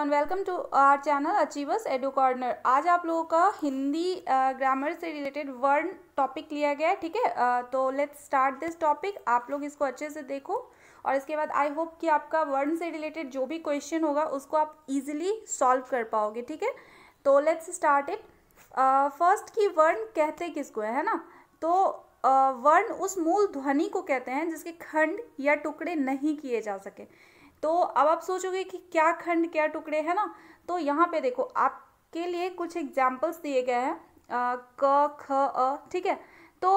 Welcome to our channel achievers एडो corner आज आप लोगों का हिंदी ग्रामर से रिलेटेड वर्ड टॉपिक लिया गया है ठीक है तो लेट्स स्टार्ट दिस टॉपिक आप लोग इसको अच्छे से देखो और इसके बाद आई होप कि आपका वर्ड से रिलेटेड जो भी क्वेश्चन होगा उसको आप इजिली सॉल्व कर पाओगे ठीक है तो लेट्स स्टार्ट इट फर्स्ट की वर्ण कहते किसको है, है ना तो वर्ण उस मूल ध्वनि को कहते हैं जिसके खंड या टुकड़े नहीं किए जा सके तो अब आप सोचोगे कि क्या खंड क्या टुकड़े है ना तो यहाँ पे देखो आपके लिए कुछ एग्जाम्पल्स दिए गए हैं क ख अ ठीक है तो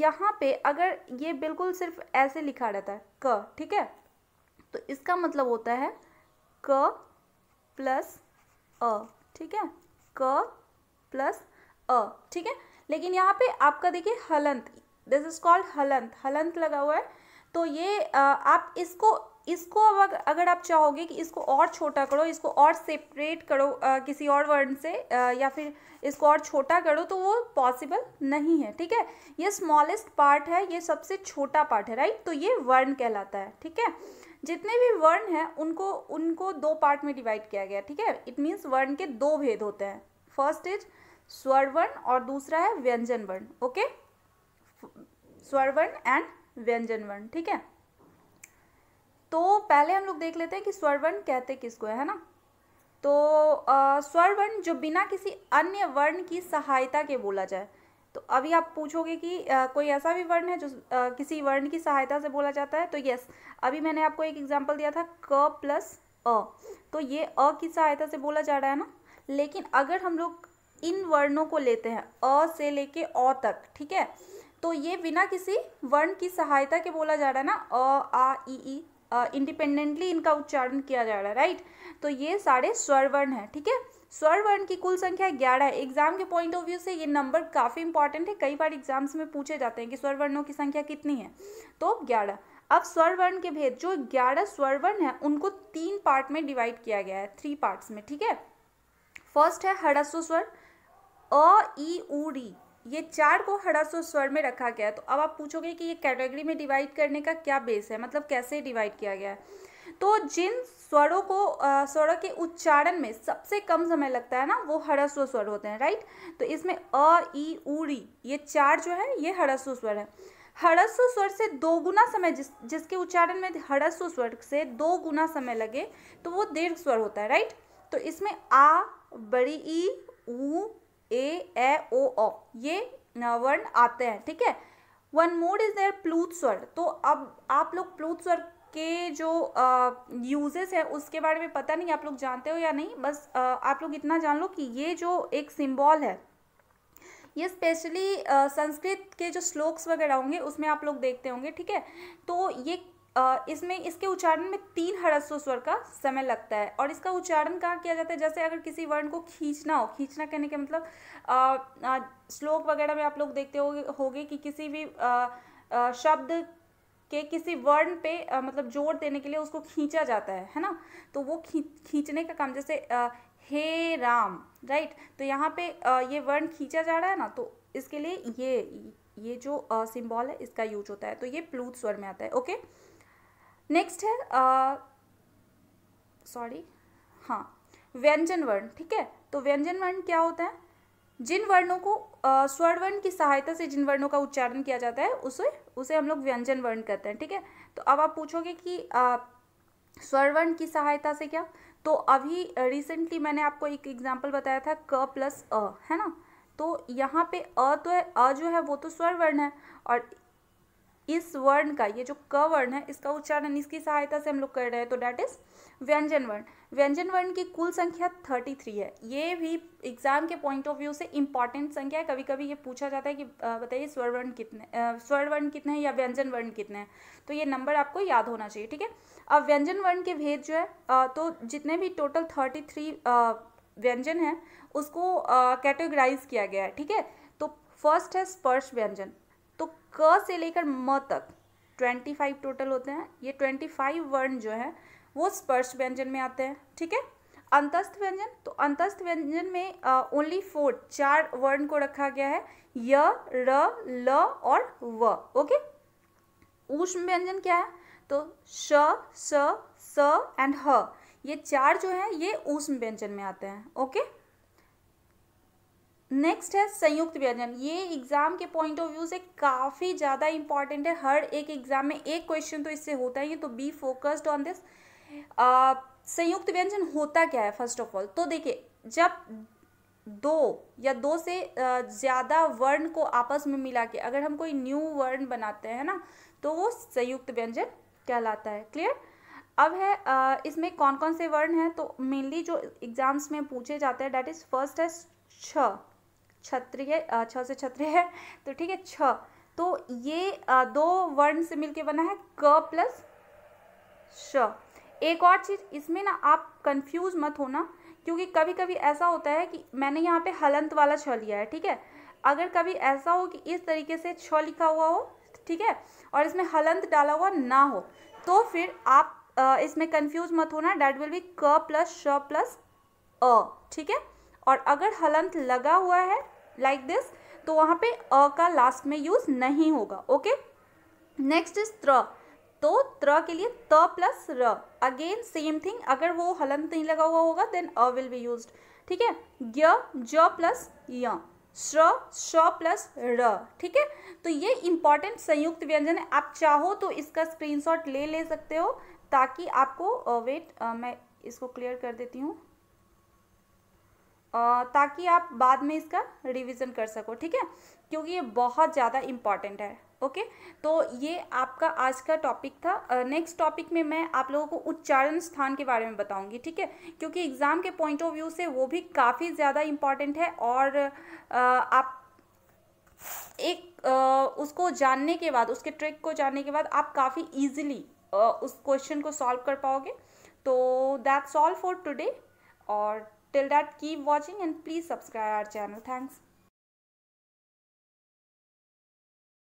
यहाँ पे अगर ये बिल्कुल सिर्फ ऐसे लिखा रहता है क ठीक है तो इसका मतलब होता है क प्लस अ ठीक है क प्लस अ ठीक है लेकिन यहाँ पे आपका देखिए हलंत दिस इज कॉल्ड हलंत हलंत लगा हुआ है तो ये आप इसको इसको अब अगर आप चाहोगे कि इसको और छोटा करो इसको और सेपरेट करो आ, किसी और वर्ड से आ, या फिर इसको और छोटा करो तो वो पॉसिबल नहीं है ठीक है ये स्मॉलेस्ट पार्ट है ये सबसे छोटा पार्ट है राइट तो ये वर्ण कहलाता है ठीक है जितने भी वर्ण हैं उनको उनको दो पार्ट में डिवाइड किया गया ठीक है इट मीन्स वर्ण के दो भेद होते हैं फर्स्ट इज स्वर वर्ण और दूसरा है व्यंजन वर्ण ओके स्वर वर्ण एंड व्यंजन वर्ण ठीक है तो पहले हम लोग देख लेते हैं कि स्वरवर्ण कहते किसको है ना तो स्वरवर्ण जो बिना किसी अन्य वर्ण की सहायता के बोला जाए तो अभी आप पूछोगे कि आ, कोई ऐसा भी वर्ण है जो आ, किसी वर्ण की सहायता से बोला जाता है तो यस अभी मैंने आपको एक एग्जाम्पल दिया था क प्लस अ तो ये अ की सहायता से बोला जा रहा है ना लेकिन अगर हम लोग इन वर्णों को लेते हैं अ से लेके अ तक ठीक है तो ये बिना किसी वर्ण की सहायता के बोला जा रहा है ना अ आ ई ई इंडिपेंडेंटली इनका उच्चारण किया जा रहा है राइट तो ये सारे स्वरवर्ण है ठीक है स्वर वर्ण की कुल संख्या ग्यारह है एग्जाम के पॉइंट ऑफ व्यू से ये नंबर काफ़ी इंपॉर्टेंट है कई बार एग्जाम्स में पूछे जाते हैं कि स्वर वर्णों की संख्या कितनी है तो ग्यारह अब स्वर वर्ण के भेद जो ग्यारह स्वर वर्ण है उनको तीन पार्ट में डिवाइड किया गया है थ्री पार्ट्स में ठीक है फर्स्ट है हड़स्व स्वर अ ई ऊ री ये चार को सो स्वर में रखा गया है तो अब आप पूछोगे कि ये कैटेगरी में डिवाइड करने का क्या बेस है मतलब कैसे डिवाइड किया गया है तो जिन स्वरों को स्वरों के उच्चारण में सबसे कम समय लगता है ना वो हड़स्व स्वर होते हैं राइट तो इसमें अ ई ऊरी ये चार जो है ये हड़स्व स्वर है हड़स्व स्वर से दो गुना समय जिस जिसके उच्चारण में हड़स्व स्वर से दो गुना समय लगे तो वो दीर्घ स्वर होता है राइट तो इसमें आ बड़ी ई ऊ ए ए ओ ओ ये वर्ण आते हैं ठीक है वन मोड इज देयर प्लूथ स्वर तो अब आप लोग प्लूथ स्वर के जो यूजेस है उसके बारे में पता नहीं आप लोग जानते हो या नहीं बस आ, आप लोग इतना जान लो कि ये जो एक सिम्बॉल है ये स्पेशली संस्कृत के जो श्लोक्स वगैरह होंगे उसमें आप लोग देखते होंगे ठीक है तो ये इसमें इसके उच्चारण में तीन हरस्व स्वर का समय लगता है और इसका उच्चारण कहाँ किया जाता है जैसे अगर किसी वर्ण को खींचना हो खींचना कहने के मतलब आ, आ, श्लोक वगैरह में आप लोग देखते हो होगे कि किसी भी आ, आ, शब्द के किसी वर्ण पे आ, मतलब जोर देने के लिए उसको खींचा जाता है है ना तो वो खी खींचने का काम जैसे आ, हे राम राइट तो यहाँ पे आ, ये वर्ण खींचा जा रहा है ना तो इसके लिए ये ये जो सिंबल है इसका यूज होता है तो ये प्लूथ स्वर में आता है ओके नेक्स्ट है सॉरी हाँ व्यंजन वर्ण ठीक है तो व्यंजन वर्ण क्या होता है जिन वर्णों को स्वर वर्ण की सहायता से जिन वर्णों का उच्चारण किया जाता है उसे उसे हम लोग व्यंजन वर्ण कहते हैं ठीक है तो अब आप पूछोगे कि स्वर वर्ण की सहायता से क्या तो अभी रिसेंटली मैंने आपको एक एग्जाम्पल बताया था क प्लस अ है ना तो यहाँ पे अ तो है अ जो है वो तो स्वर वर्ण है और इस वर्ण का ये जो क वर्ण है इसका उच्चारण इसकी सहायता से हम लोग कर रहे हैं तो डैट इज व्यंजन वर्ण व्यंजन वर्ण की कुल संख्या थर्टी थ्री है ये भी एग्जाम के पॉइंट ऑफ व्यू से इंपॉर्टेंट संख्या है कभी कभी ये पूछा जाता है कि बताइए स्वर वर्ण कितने स्वर वर्ण कितने हैं या व्यंजन वर्ण कितने हैं तो ये नंबर आपको याद होना चाहिए ठीक है अब व्यंजन वर्ण के भेद जो है तो जितने भी टोटल थर्टी थ्री व्यंजन हैं उसको कैटेगराइज किया गया है ठीक है तो फर्स्ट है स्पर्श व्यंजन क से लेकर म तक ट्वेंटी फाइव टोटल होते हैं ये ट्वेंटी फाइव वर्ण जो है वो स्पर्श व्यंजन में आते हैं ठीक है अंतस्थ व्यंजन तो अंतस्थ व्यंजन में ओनली फोर चार वर्ण को रखा गया है य र ल और व ओके ऊष्म व्यंजन क्या है तो श स स एंड ह ये चार जो है ये ऊष्म व्यंजन में आते हैं ओके नेक्स्ट है संयुक्त व्यंजन ये एग्जाम के पॉइंट ऑफ व्यू से काफ़ी ज़्यादा इंपॉर्टेंट है हर एक एग्जाम में एक क्वेश्चन तो इससे होता ही है तो बी फोकस्ड ऑन दिस संयुक्त व्यंजन होता क्या है फर्स्ट ऑफ ऑल तो देखिए जब दो या दो से ज़्यादा वर्ण को आपस में मिला के अगर हम कोई न्यू वर्ण बनाते हैं ना तो वो संयुक्त व्यंजन कहलाता है क्लियर अब है इसमें कौन कौन से वर्ण हैं तो मेनली जो एग्जाम्स में पूछे जाते हैं डैट इज़ फर्स्ट है छ क्षत्रिय छ से क्षत्रिय है तो ठीक है छ तो ये दो वर्ण से मिलके बना है क प्लस श एक और चीज़ इसमें ना आप कंफ्यूज मत होना क्योंकि कभी कभी ऐसा होता है कि मैंने यहाँ पे हलंत वाला छ लिया है ठीक है अगर कभी ऐसा हो कि इस तरीके से छ लिखा हुआ हो ठीक है और इसमें हलंत डाला हुआ ना हो तो फिर आप आ, इसमें कंफ्यूज मत होना डैट विल बी क प्लस श प्लस अ ठीक है और अगर हलंत लगा हुआ है लाइक दिस तो वहाँ पे अ का लास्ट में यूज़ नहीं होगा ओके नेक्स्ट इज त्र तो त्र के लिए त प्लस र अगेन सेम थिंग अगर वो हलंत नहीं लगा हुआ होगा देन अ विल बी यूज ठीक है य ज प्लस य श्र श प्लस र ठीक है तो ये इंपॉर्टेंट संयुक्त व्यंजन है आप चाहो तो इसका स्क्रीनशॉट ले ले सकते हो ताकि आपको वेट मैं इसको क्लियर कर देती हूँ ताकि आप बाद में इसका रिवीजन कर सको ठीक है क्योंकि ये बहुत ज़्यादा इम्पॉर्टेंट है ओके तो ये आपका आज का टॉपिक था नेक्स्ट टॉपिक में मैं आप लोगों को उच्चारण स्थान के बारे में बताऊंगी ठीक है क्योंकि एग्ज़ाम के पॉइंट ऑफ व्यू से वो भी काफ़ी ज़्यादा इम्पॉर्टेंट है और uh, आप एक uh, उसको जानने के बाद उसके ट्रिक को जानने के बाद आप काफ़ी ईजिली uh, उस क्वेश्चन को सॉल्व कर पाओगे तो दैट्स ऑल फॉर टुडे और Till that keep watching and please subscribe our channel. Thanks.